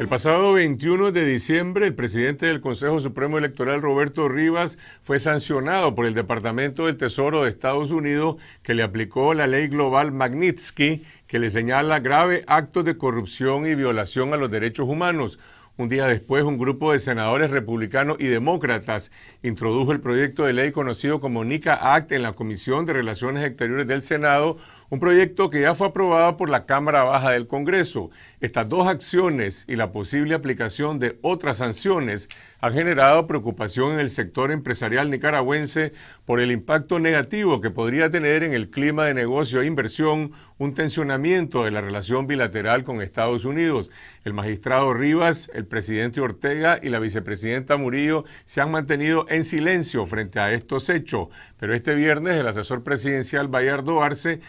El pasado 21 de diciembre, el presidente del Consejo Supremo Electoral, Roberto Rivas, fue sancionado por el Departamento del Tesoro de Estados Unidos, que le aplicó la ley global Magnitsky, que le señala grave actos de corrupción y violación a los derechos humanos. Un día después, un grupo de senadores republicanos y demócratas introdujo el proyecto de ley conocido como NICA Act en la Comisión de Relaciones Exteriores del Senado, un proyecto que ya fue aprobado por la Cámara Baja del Congreso. Estas dos acciones y la posible aplicación de otras sanciones han generado preocupación en el sector empresarial nicaragüense por el impacto negativo que podría tener en el clima de negocio e inversión un tensionamiento de la relación bilateral con Estados Unidos. El magistrado Rivas, el presidente Ortega y la vicepresidenta Murillo se han mantenido en silencio frente a estos hechos, pero este viernes el asesor presidencial Bayardo Arce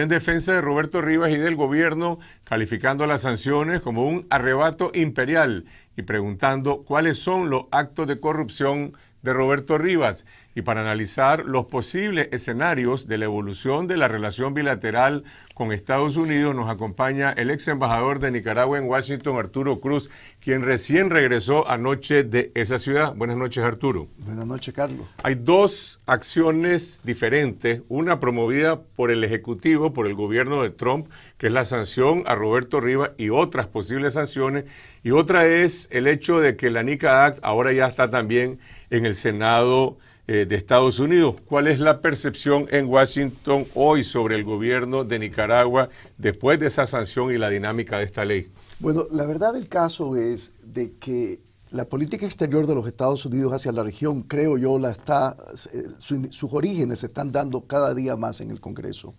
en defensa de Roberto Rivas y del gobierno, calificando las sanciones como un arrebato imperial y preguntando cuáles son los actos de corrupción de Roberto Rivas y para analizar los posibles escenarios de la evolución de la relación bilateral con Estados Unidos nos acompaña el ex embajador de Nicaragua en Washington, Arturo Cruz, quien recién regresó anoche de esa ciudad. Buenas noches, Arturo. Buenas noches, Carlos. Hay dos acciones diferentes, una promovida por el Ejecutivo, por el gobierno de Trump, que es la sanción a Roberto Rivas y otras posibles sanciones, y otra es el hecho de que la NICA Act ahora ya está también en el Senado eh, de Estados Unidos. ¿Cuál es la percepción en Washington hoy sobre el gobierno de Nicaragua después de esa sanción y la dinámica de esta ley? Bueno, la verdad del caso es de que la política exterior de los Estados Unidos hacia la región, creo yo, la está, eh, sus orígenes se están dando cada día más en el Congreso.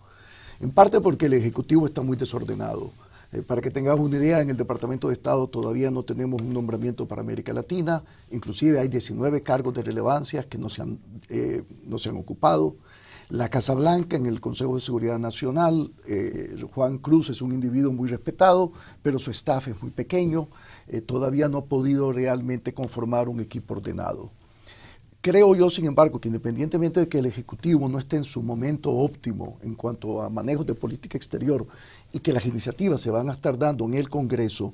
En parte porque el Ejecutivo está muy desordenado. Eh, para que tengamos una idea, en el Departamento de Estado todavía no tenemos un nombramiento para América Latina, inclusive hay 19 cargos de relevancia que eh, no se han, ocupado. La Casa Blanca en el Consejo de Seguridad Nacional, eh, Juan Cruz es un individuo muy respetado, pero su staff es muy pequeño, todavía no ha podido realmente conformar un equipo ordenado. Creo yo, sin embargo, que independientemente de que el Ejecutivo no esté en su momento óptimo en cuanto a manejos de política exterior y que las iniciativas se van a estar dando en el Congreso,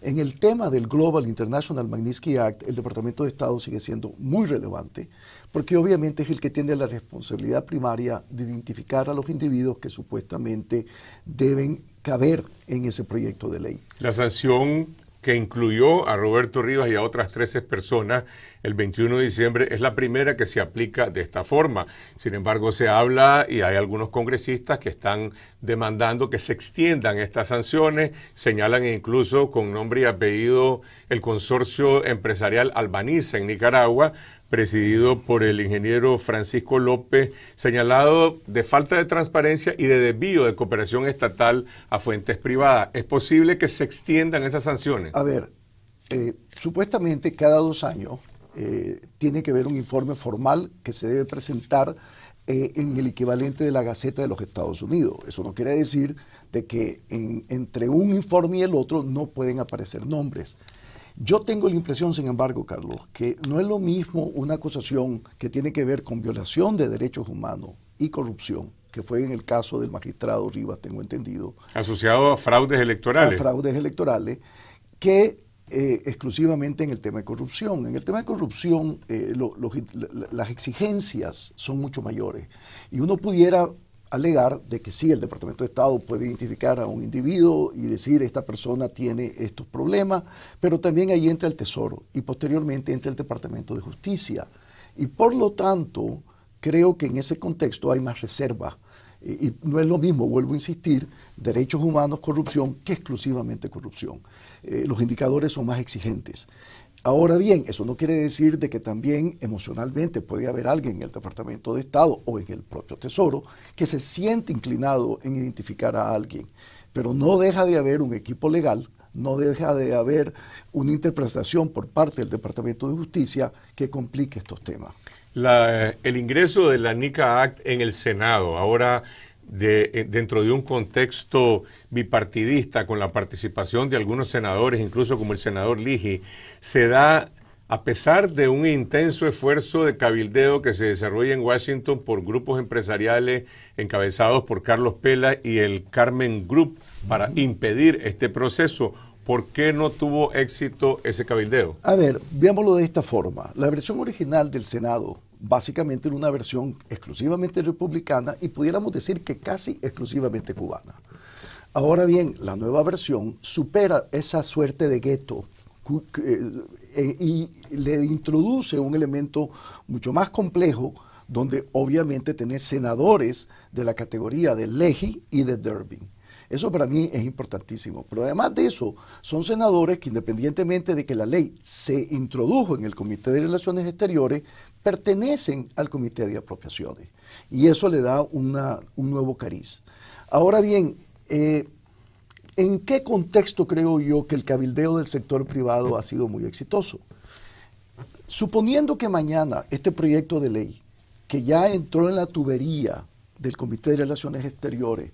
en el tema del Global International Magnitsky Act, el Departamento de Estado sigue siendo muy relevante, porque obviamente es el que tiene la responsabilidad primaria de identificar a los individuos que supuestamente deben caber en ese proyecto de ley. La sanción que incluyó a Roberto Rivas y a otras 13 personas el 21 de diciembre, es la primera que se aplica de esta forma. Sin embargo, se habla y hay algunos congresistas que están demandando que se extiendan estas sanciones, señalan incluso con nombre y apellido el consorcio empresarial Albaniza en Nicaragua, presidido por el ingeniero Francisco López, señalado de falta de transparencia y de desvío de cooperación estatal a fuentes privadas. ¿Es posible que se extiendan esas sanciones? A ver, eh, supuestamente cada dos años eh, tiene que haber un informe formal que se debe presentar eh, en el equivalente de la Gaceta de los Estados Unidos. Eso no quiere decir de que entre un informe y el otro no pueden aparecer nombres. Yo tengo la impresión, sin embargo, Carlos, que no es lo mismo una acusación que tiene que ver con violación de derechos humanos y corrupción, que fue en el caso del magistrado Rivas, tengo entendido. Asociado a fraudes electorales. A fraudes electorales, que eh, exclusivamente en el tema de corrupción. En el tema de corrupción eh, las exigencias son mucho mayores. Y uno pudiera alegar de que sí, el Departamento de Estado puede identificar a un individuo y decir esta persona tiene estos problemas, pero también ahí entra el Tesoro y posteriormente entra el Departamento de Justicia. Y por lo tanto, creo que en ese contexto hay más reserva. Y, no es lo mismo, vuelvo a insistir, derechos humanos, corrupción, que exclusivamente corrupción. Eh, los indicadores son más exigentes. Ahora bien, eso no quiere decir de que también emocionalmente puede haber alguien en el Departamento de Estado o en el propio Tesoro que se siente inclinado en identificar a alguien, pero no deja de haber un equipo legal, no deja de haber una interpretación por parte del Departamento de Justicia que complique estos temas. Eh, el ingreso de la NICA Act en el Senado, ahora eh, dentro de un contexto bipartidista con la participación de algunos senadores, incluso como el senador Ligi, se da a pesar de un intenso esfuerzo de cabildeo que se desarrolla en Washington por grupos empresariales encabezados por Carlos Pela y el Carmen Group para impedir este proceso. ¿Por qué no tuvo éxito ese cabildeo? A ver, veámoslo de esta forma. La versión original del Senado básicamente en una versión exclusivamente republicana y pudiéramos decir que casi exclusivamente cubana. Ahora bien, la nueva versión supera esa suerte de gueto eh, eh, y le introduce un elemento mucho más complejo donde obviamente tenés senadores de la categoría de Leji y de Durbin. Eso para mí es importantísimo. Pero además de eso, son senadores que independientemente de que la ley se introdujo en el Comité de Relaciones Exteriores, pertenecen al Comité de Apropiaciones. Y eso le da un nuevo cariz. Ahora bien, eh, ¿en qué contexto creo yo que el cabildeo del sector privado ha sido muy exitoso? Suponiendo que mañana este proyecto de ley, que ya entró en la tubería del Comité de Relaciones Exteriores,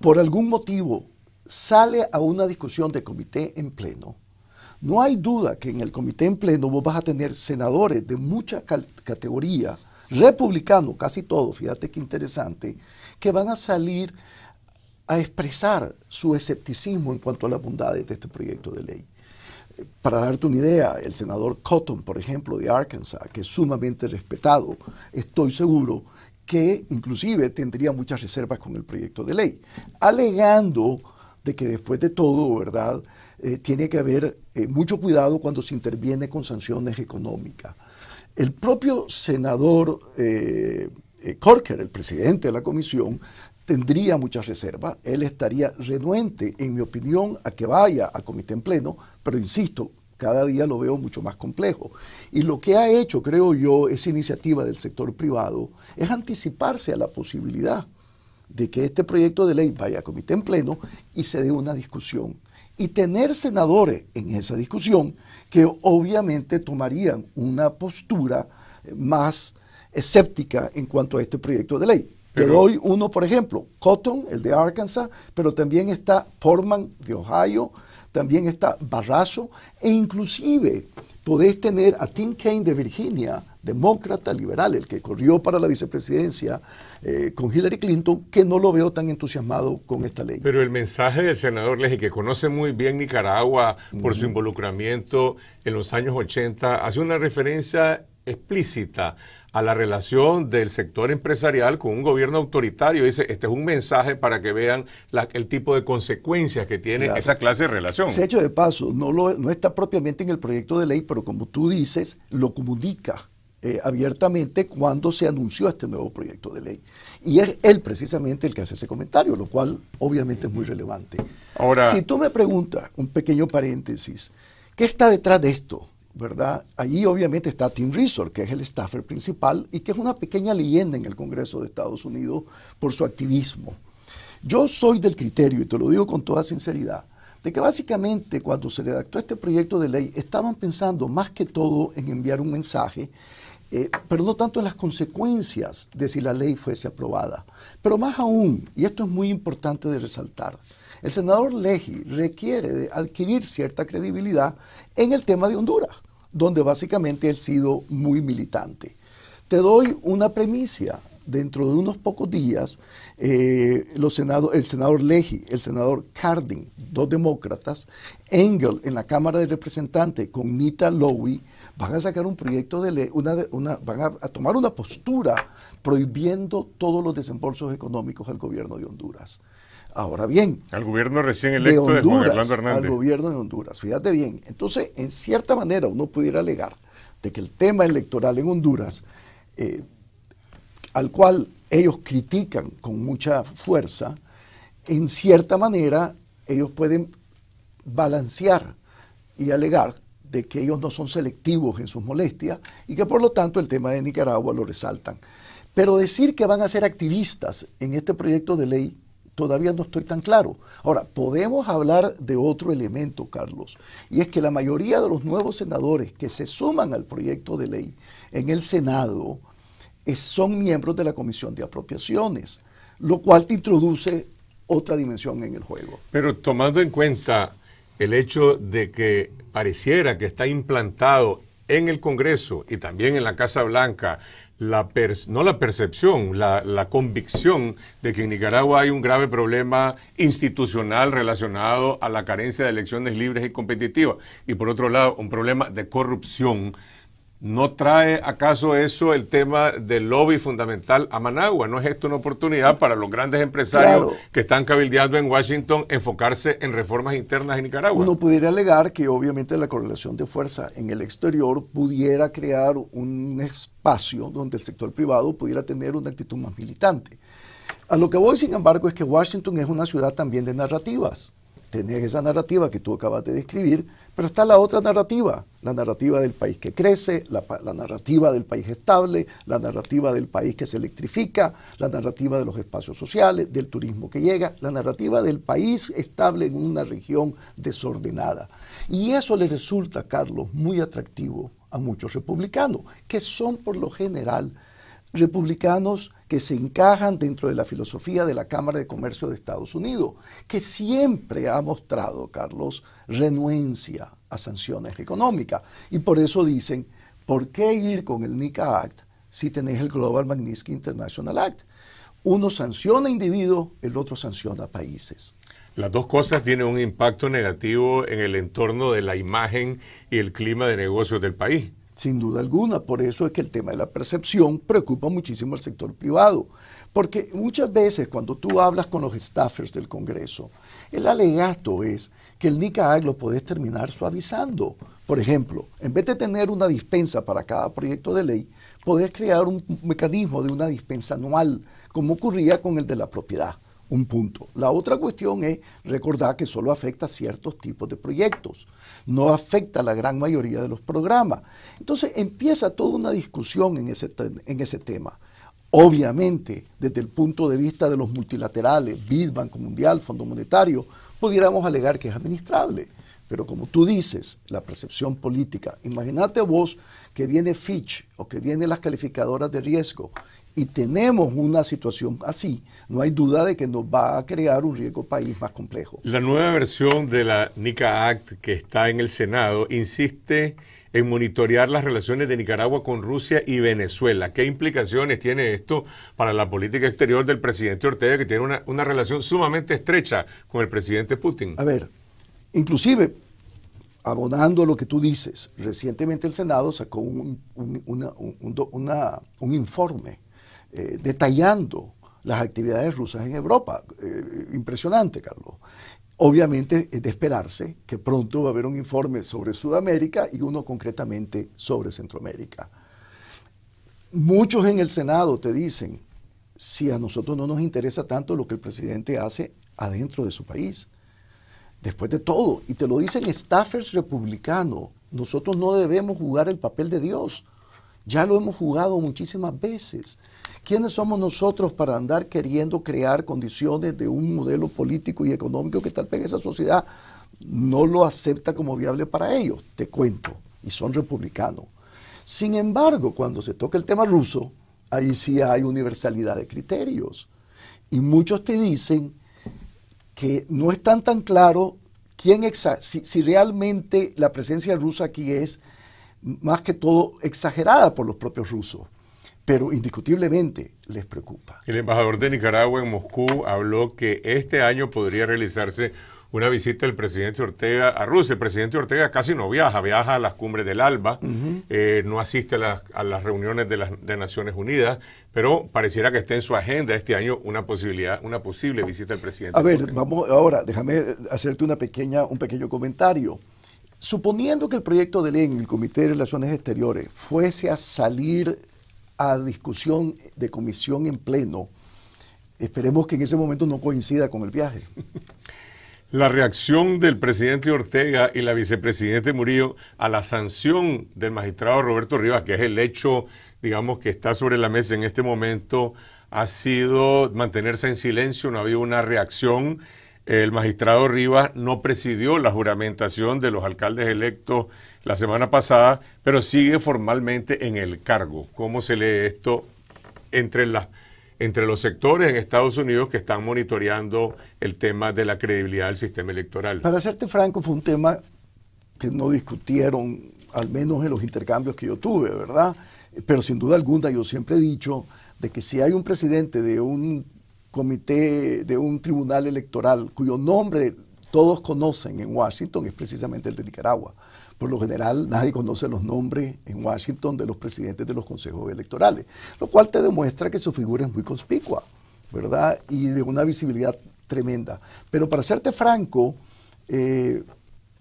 por algún motivo sale a una discusión de comité en pleno, no hay duda que en el comité en pleno vos vas a tener senadores de mucha categoría, republicanos casi todos, fíjate qué interesante, que van a salir a expresar su escepticismo en cuanto a las bondades de este proyecto de ley. Para darte una idea, el senador Cotton, por ejemplo, de Arkansas, que es sumamente respetado, estoy seguro que inclusive tendría muchas reservas con el proyecto de ley, alegando de que después de todo, ¿verdad? Eh, tiene que haber eh, mucho cuidado cuando se interviene con sanciones económicas. El propio senador eh, Corker, el presidente de la comisión, tendría muchas reservas. Él estaría renuente, en mi opinión, a que vaya a comité en pleno, pero insisto, cada día lo veo mucho más complejo. Y lo que ha hecho, creo yo, esa iniciativa del sector privado es anticiparse a la posibilidad de que este proyecto de ley vaya a comité en pleno y se dé una discusión y tener senadores en esa discusión que obviamente tomarían una postura eh, más escéptica en cuanto a este proyecto de ley. Pero, Te doy uno, por ejemplo, Cotton, el de Arkansas, pero también está Portman de Ohio, también está Barrazo, e inclusive podés tener a Tim Kaine de Virginia, demócrata liberal, el que corrió para la vicepresidencia eh, con Hillary Clinton, que no lo veo tan entusiasmado con esta ley. Pero el mensaje del senador Leje, que conoce muy bien Nicaragua por su involucramiento en los años 80, hace una referencia explícita a la relación del sector empresarial con un gobierno autoritario. Dice, este es un mensaje para que vean el tipo de consecuencias que tiene esa clase de relación. Se ha hecho de paso, no, lo, no está propiamente en el proyecto de ley, pero como tú dices, lo comunica eh, abiertamente cuando se anunció este nuevo proyecto de ley. Y es él precisamente el que hace ese comentario, lo cual obviamente es muy relevante. Ahora, si tú me preguntas, un pequeño paréntesis, ¿qué está detrás de esto? ¿verdad? Allí obviamente está Tim resort que es el staffer principal y que es una pequeña leyenda en el Congreso de Estados Unidos por su activismo. Yo soy del criterio, y te lo digo con toda sinceridad, de que básicamente cuando se redactó este proyecto de ley estaban pensando más que todo en enviar un mensaje eh, pero no tanto en las consecuencias de si la ley fuese aprobada. Pero más aún, y esto es muy importante de resaltar, el senador Leji requiere adquirir cierta credibilidad en el tema de Honduras, donde básicamente él ha sido muy militante. Te doy una premicia dentro de unos pocos días, eh, el senador Leahy, el senador Cardin, dos demócratas, Engel en la Cámara de Representantes con Nita Lowey, van a sacar un proyecto de ley, una, van a, tomar una postura prohibiendo todos los desembolsos económicos al gobierno de Honduras. Ahora bien, al gobierno recién electo de, Juan Orlando Hernández. Al gobierno de Honduras, fíjate bien. Entonces, en cierta manera, uno pudiera alegar de que el tema electoral en Honduras eh, al cual ellos critican con mucha fuerza, en cierta manera ellos pueden balancear y alegar de que ellos no son selectivos en sus molestias y que por lo tanto el tema de Nicaragua lo resaltan. Pero decir que van a ser activistas en este proyecto de ley todavía no estoy tan claro. Ahora, podemos hablar de otro elemento, Carlos, y es que la mayoría de los nuevos senadores que se suman al proyecto de ley en el Senado, son miembros de la Comisión de Apropiaciones, lo cual te introduce otra dimensión en el juego. Pero tomando en cuenta el hecho de que pareciera que está implantado en el Congreso y también en la Casa Blanca, la no la percepción, la, la, convicción de que en Nicaragua hay un grave problema institucional relacionado a la carencia de elecciones libres y competitivas y por otro lado un problema de corrupción ¿No trae acaso eso el tema del lobby fundamental a Managua? ¿No es esto una oportunidad para los grandes empresarios que están cabildeando en Washington enfocarse en reformas internas en Nicaragua? Uno pudiera alegar que obviamente la correlación de fuerza en el exterior pudiera crear un espacio donde el sector privado pudiera tener una actitud más militante. A lo que voy, sin embargo, es que Washington es una ciudad también de narrativas. Tenés esa narrativa que tú acabas de describir, pero está la otra narrativa, la narrativa del país que crece, la, narrativa del país estable, la narrativa del país que se electrifica, la narrativa de los espacios sociales, del turismo que llega, la narrativa del país estable en una región desordenada. Y eso le resulta, Carlos, muy atractivo a muchos republicanos, que son por lo general republicanos que se encajan dentro de la filosofía de la Cámara de Comercio de Estados Unidos, que siempre ha mostrado, Carlos, renuencia a sanciones económicas. Y por eso dicen, ¿por qué ir con el NICA Act si tenés el Global Magnitsky International Act? Uno sanciona individuos, el otro sanciona países. Las dos cosas tienen un impacto negativo en el entorno de la imagen y el clima de negocios del país. Sin duda alguna, por eso es que el tema de la percepción preocupa muchísimo al sector privado, porque muchas veces cuando tú hablas con los staffers del Congreso, el alegato es que el NICAG lo podés terminar suavizando. Por ejemplo, en vez de tener una dispensa para cada proyecto de ley, podés crear un mecanismo de una dispensa anual, como ocurría con el de la propiedad un punto. La otra cuestión es recordar que solo afecta a ciertos tipos de proyectos, no afecta a la gran mayoría de los programas. Entonces empieza toda una discusión en ese, tema. Obviamente, desde el punto de vista de los multilaterales, BID, Banco Mundial, Fondo Monetario, pudiéramos alegar que es administrable. Pero como tú dices, la percepción política, imagínate vos que viene Fitch o que vienen las calificadoras de riesgo y tenemos una situación así, no hay duda de que nos va a crear un riesgo país más complejo. La nueva versión de la NICA Act que está en el Senado insiste en monitorear las relaciones de Nicaragua con Rusia y Venezuela. ¿Qué implicaciones tiene esto para la política exterior del presidente Ortega, que tiene una, relación sumamente estrecha con el presidente Putin? A ver, inclusive, abonando lo que tú dices, recientemente el Senado sacó un informe eh, detallando las actividades rusas en Europa. Eh, impresionante, Carlos. Obviamente es de esperarse que pronto va a haber un informe sobre Sudamérica y uno concretamente sobre Centroamérica. Muchos en el Senado te dicen, si a nosotros no nos interesa tanto lo que el presidente hace adentro de su país, después de todo, y te lo dicen staffers republicanos, nosotros no debemos jugar el papel de Dios. Ya lo hemos jugado muchísimas veces. ¿Quiénes somos nosotros para andar queriendo crear condiciones de un modelo político y económico que tal vez esa sociedad no lo acepta como viable para ellos? Te cuento, y son republicanos. Sin embargo, cuando se toca el tema ruso, ahí sí hay universalidad de criterios. Y muchos te dicen que no están tan claro quién si realmente la presencia rusa aquí es más que todo exagerada por los propios rusos pero indiscutiblemente les preocupa. El embajador de Nicaragua en Moscú habló que este año podría realizarse una visita del presidente Ortega a Rusia. El presidente Ortega casi no viaja, viaja a las cumbres del ALBA, eh, no asiste a las, reuniones de las Naciones Unidas, pero pareciera que esté en su agenda este año una posibilidad, una posible visita del presidente. A ver, vamos ahora, déjame hacerte una pequeña, un pequeño comentario. Suponiendo que el proyecto de ley en el Comité de Relaciones Exteriores fuese a salir a discusión de comisión en pleno, esperemos que en ese momento no coincida con el viaje. La reacción del presidente Ortega y la vicepresidente Murillo a la sanción del magistrado Roberto Rivas, que es el hecho, digamos, que está sobre la mesa en este momento, ha sido mantenerse en silencio, no ha habido una reacción. El magistrado Rivas no presidió la juramentación de los alcaldes electos la semana pasada, pero sigue formalmente en el cargo. ¿Cómo se lee esto entre, entre los sectores en Estados Unidos que están monitoreando el tema de la credibilidad del sistema electoral? Para serte franco, fue un tema que no discutieron, al menos en los intercambios que yo tuve, ¿verdad? Pero sin duda alguna yo siempre he dicho de que si hay un presidente de un comité, de un tribunal electoral cuyo nombre todos conocen en Washington, es precisamente el de Nicaragua. Por lo general, nadie conoce los nombres en Washington de los presidentes de los consejos electorales, lo cual te demuestra que su figura es muy conspicua, ¿verdad? Y de una visibilidad tremenda. Pero para serte franco, eh,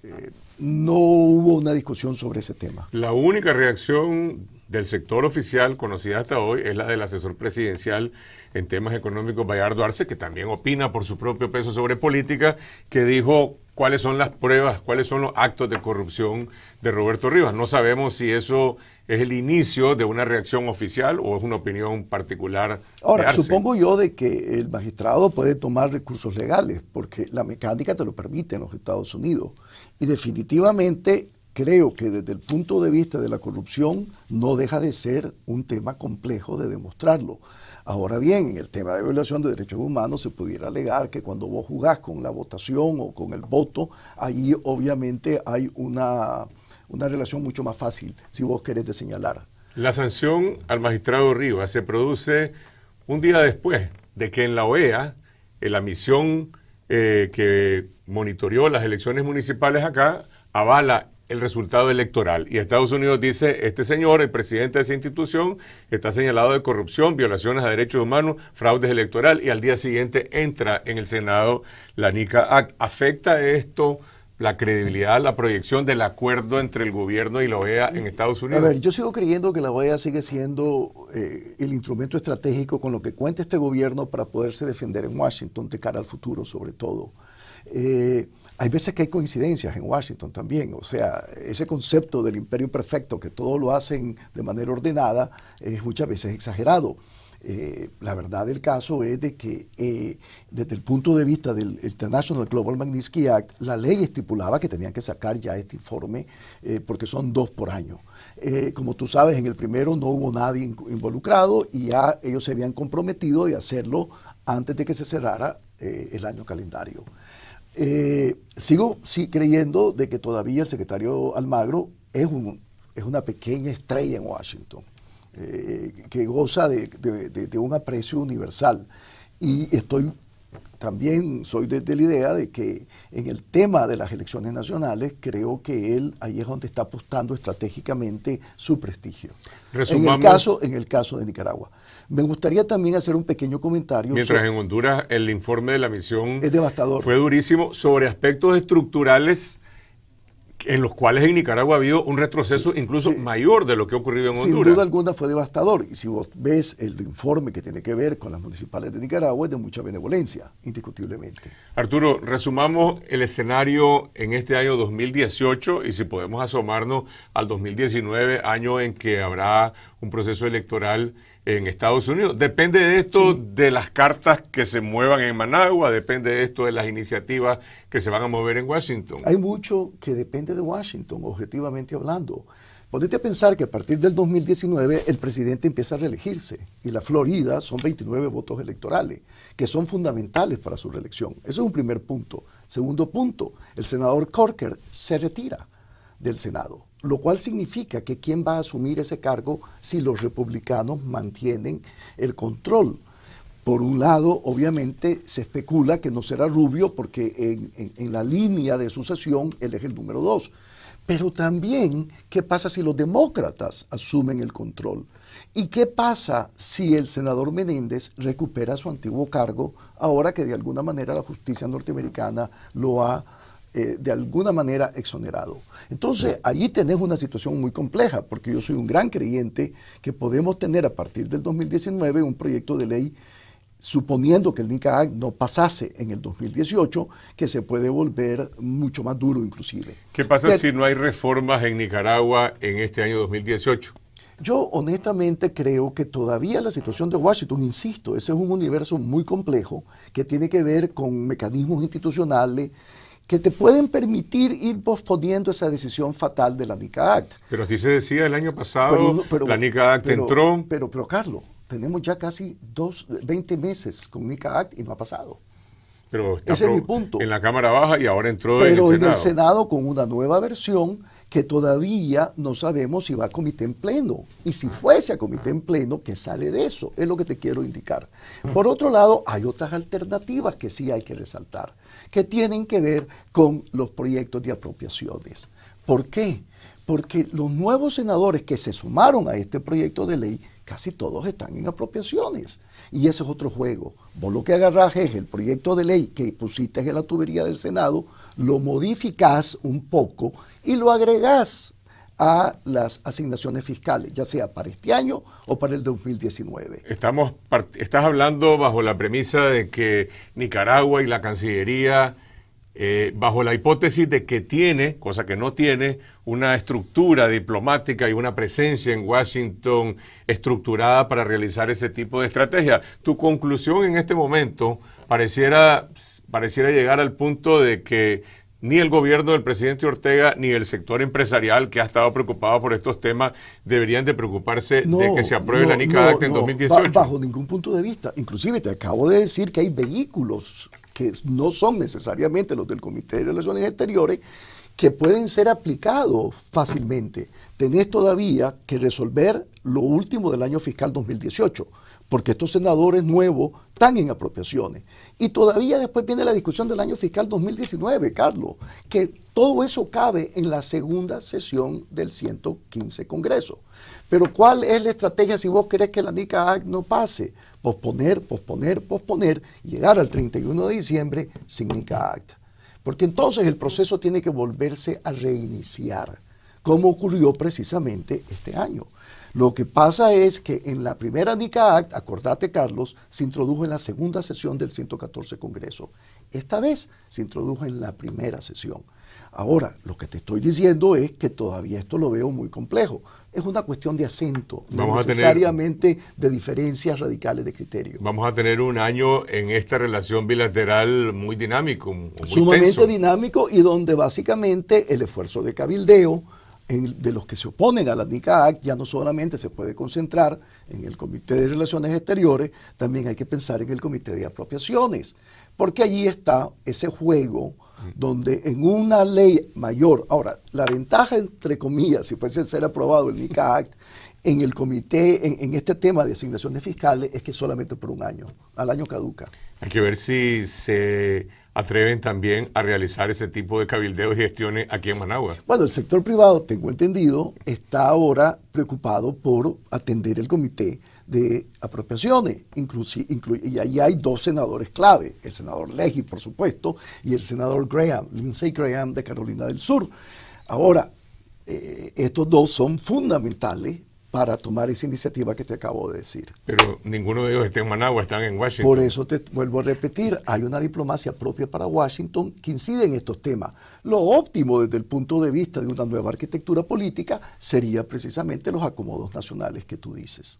eh, no hubo una discusión sobre ese tema. La única reacción del sector oficial conocida hasta hoy es la del asesor presidencial en temas económicos, Bayardo Arce, que también opina por su propio peso sobre política, que dijo cuáles son las pruebas, cuáles son los actos de corrupción de Roberto Rivas. No sabemos si eso es el inicio de una reacción oficial o es una opinión particular. Ahora, supongo yo de que el magistrado puede tomar recursos legales, porque la mecánica te lo permite en los Estados Unidos. Y definitivamente creo que desde el punto de vista de la corrupción no deja de ser un tema complejo de demostrarlo. Ahora bien, en el tema de violación de derechos humanos se pudiera alegar que cuando vos jugás con la votación o con el voto, ahí obviamente hay una, relación mucho más fácil, si vos querés de señalar. La sanción al magistrado Rivas se produce un día después de que en la OEA, en la misión eh, que monitoreó las elecciones municipales acá, avala el resultado electoral. Y Estados Unidos dice, este señor, el presidente de esa institución, está señalado de corrupción, violaciones a derechos humanos, fraudes electorales y al día siguiente entra en el Senado la NICA Act. ¿Afecta esto la credibilidad, la proyección del acuerdo entre el gobierno y la OEA en Estados Unidos? A ver, yo sigo creyendo que la OEA sigue siendo eh, el instrumento estratégico con lo que cuenta este gobierno para poderse defender en Washington de cara al futuro, sobre todo. Eh, hay veces que hay coincidencias en Washington también, o sea, ese concepto del imperio perfecto, que todo lo hacen de manera ordenada, es muchas veces exagerado. Eh, la verdad del caso es de que eh, desde el punto de vista del International Global Magnitsky Act, la ley estipulaba que tenían que sacar ya este informe eh, porque son dos por año. como tú sabes, en el primero no hubo nadie involucrado y ya ellos se habían comprometido de hacerlo antes de que se cerrara el año calendario. Eh, sigo sí, creyendo de que todavía el secretario Almagro es, un, es una pequeña estrella en Washington, eh, que goza de, de, un aprecio universal. Y estoy también soy desde la idea de que en el tema de las elecciones nacionales creo que él ahí es donde está apostando estratégicamente su prestigio. En el caso, en el caso de Nicaragua. Me gustaría también hacer un pequeño comentario. Mientras en Honduras el informe de la misión Fue durísimo sobre aspectos estructurales en los cuales en Nicaragua ha habido un retroceso incluso mayor de lo que ha ocurrido en Honduras. Sin duda alguna fue devastador. Y si vos ves el informe que tiene que ver con las municipales de Nicaragua, es de mucha benevolencia, indiscutiblemente. Arturo, resumamos el escenario en este año 2018 y si podemos asomarnos al 2019, año en que habrá un proceso electoral en Estados Unidos. Depende de esto de las cartas que se muevan en Managua, depende de esto de las iniciativas que se van a mover en Washington. Hay mucho que depende de Washington, objetivamente hablando. Ponete a pensar que a partir del 2019 el presidente empieza a reelegirse y la Florida son 29 votos electorales que son fundamentales para su reelección. Eso es un primer punto. Segundo punto, el senador Corker se retira del Senado lo cual significa que quién va a asumir ese cargo si los republicanos mantienen el control. Por un lado, obviamente, se especula que no será Rubio porque en, la línea de sucesión él es el número dos. Pero también, ¿qué pasa si los demócratas asumen el control? ¿Y qué pasa si el senador Menéndez recupera su antiguo cargo ahora que de alguna manera la justicia norteamericana lo ha eh, de alguna manera exonerado. Entonces, allí tenés una situación muy compleja, porque yo soy un gran creyente que podemos tener a partir del 2019 un proyecto de ley suponiendo que el nicaragua no pasase en el 2018, que se puede volver mucho más duro inclusive. ¿Qué pasa si no hay reformas en Nicaragua en este año 2018? Yo honestamente creo que todavía la situación de Washington, insisto, ese es un universo muy complejo que tiene que ver con mecanismos institucionales, que te pueden permitir ir posponiendo esa decisión fatal de la NICA Act. Pero así se decía el año pasado, pero, la NICA Act entró. Pero, Carlos, tenemos ya casi dos, 20 meses con NICA Act y no ha pasado. Pero está punto. En la Cámara Baja y ahora entró en el Senado. Pero en el Senado con una nueva versión que todavía no sabemos si va a comité en pleno. Y si ah. fuese a comité en pleno, ¿qué sale de eso? Es lo que te quiero indicar. Por otro lado, hay otras alternativas que sí hay que resaltar, que tienen que ver con los proyectos de apropiaciones. ¿Por qué? Porque los nuevos senadores que se sumaron a este proyecto de ley, casi todos están en apropiaciones. Y ese es otro juego. Vos lo que agarrás es el proyecto de ley que pusiste en la tubería del Senado, lo modificás un poco y lo agregás a las asignaciones fiscales, ya sea para este año o para el 2019. Estamos, estás hablando bajo la premisa de que Nicaragua y la Cancillería eh, bajo la hipótesis de que tiene, cosa que no tiene, una estructura diplomática y una presencia en Washington estructurada para realizar ese tipo de estrategia. Tu conclusión en este momento pareciera, pareciera llegar al punto de que ni el gobierno del presidente Ortega ni el sector empresarial que ha estado preocupado por estos temas deberían de preocuparse de que se apruebe la NICA Act en 2018. Bajo ningún punto de vista. Inclusive te acabo de decir que hay vehículos que no son necesariamente los del Comité de Relaciones Exteriores, que pueden ser aplicados fácilmente. Tenés todavía que resolver lo último del año fiscal 2018, porque estos senadores nuevos están en apropiaciones. Y todavía después viene la discusión del año fiscal 2019, Carlos, que todo eso cabe en la segunda sesión del 115 Congreso. Pero ¿cuál es la estrategia si vos querés que la NICA Act no pase? Posponer, posponer, posponer, llegar al 31 de diciembre sin NICA Act. Porque entonces el proceso tiene que volverse a reiniciar, como ocurrió precisamente este año. Lo que pasa es que en la primera NICA Act, acordate Carlos, se introdujo en la segunda sesión del 114 Congreso. Esta vez se introdujo en la primera sesión. Ahora, lo que te estoy diciendo es que todavía esto lo veo muy complejo. Es una cuestión de acento, no necesariamente de diferencias radicales de criterio. Vamos a tener un año en esta relación bilateral muy dinámico. Muy sumamente dinámico y donde básicamente el esfuerzo de cabildeo de los que se oponen a la NICAAC, ya no solamente se puede concentrar en el Comité de Relaciones Exteriores, también hay que pensar en el Comité de Apropiaciones, porque allí está ese juego donde en una ley mayor, ahora, la ventaja entre comillas, si fuese a ser aprobado el NICA Act, en el comité, en, este tema de asignaciones fiscales, es que solamente por un año, al año caduca. Hay que ver si se atreven también a realizar ese tipo de cabildeos y gestiones aquí en Managua. Bueno, el sector privado, tengo entendido, está ahora preocupado por atender el comité de apropiaciones. y ahí hay dos senadores clave, el senador Leahy, por supuesto, y el senador Graham, Lindsey Graham de Carolina del Sur. Ahora, eh, estos dos son fundamentales para tomar esa iniciativa que te acabo de decir. Pero ninguno de ellos está en Managua, están en Washington. Por eso te vuelvo a repetir, hay una diplomacia propia para Washington que incide en estos temas. Lo óptimo desde el punto de vista de una nueva arquitectura política sería precisamente los acomodos nacionales que tú dices.